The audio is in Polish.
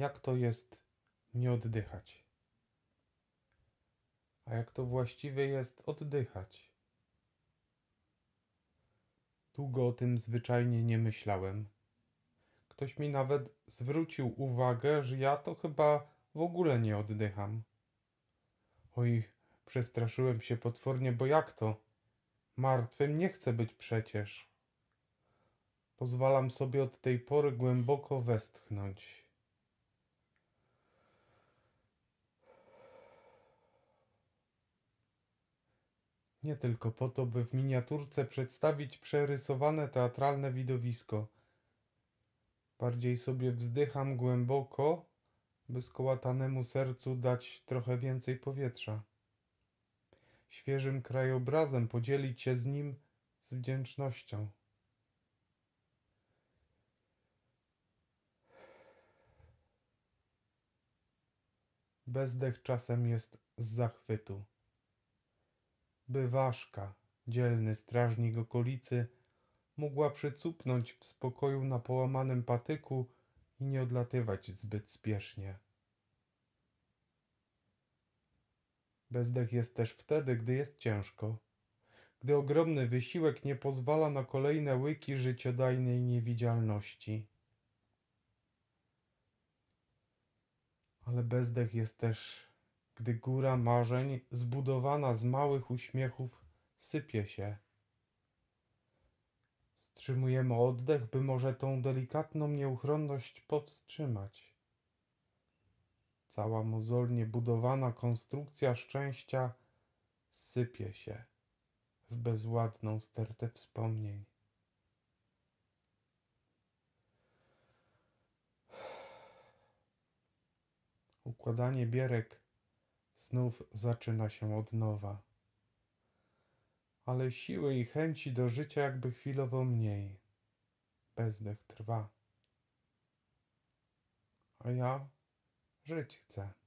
jak to jest nie oddychać, a jak to właściwie jest oddychać. Długo o tym zwyczajnie nie myślałem. Ktoś mi nawet zwrócił uwagę, że ja to chyba w ogóle nie oddycham. Oj, przestraszyłem się potwornie, bo jak to? Martwym nie chcę być przecież. Pozwalam sobie od tej pory głęboko westchnąć. Nie tylko po to, by w miniaturce przedstawić przerysowane teatralne widowisko. Bardziej sobie wzdycham głęboko, by skołatanemu sercu dać trochę więcej powietrza. Świeżym krajobrazem podzielić się z nim z wdzięcznością. Bezdech czasem jest z zachwytu by Waszka, dzielny strażnik okolicy, mogła przycupnąć w spokoju na połamanym patyku i nie odlatywać zbyt spiesznie. Bezdech jest też wtedy, gdy jest ciężko, gdy ogromny wysiłek nie pozwala na kolejne łyki życiodajnej niewidzialności. Ale bezdech jest też gdy góra marzeń, zbudowana z małych uśmiechów, sypie się. Wstrzymujemy oddech, by może tą delikatną nieuchronność powstrzymać. Cała mozolnie budowana konstrukcja szczęścia sypie się w bezładną stertę wspomnień. Układanie bierek znów zaczyna się od nowa. Ale siły i chęci do życia jakby chwilowo mniej. Bezdech trwa. A ja żyć chcę.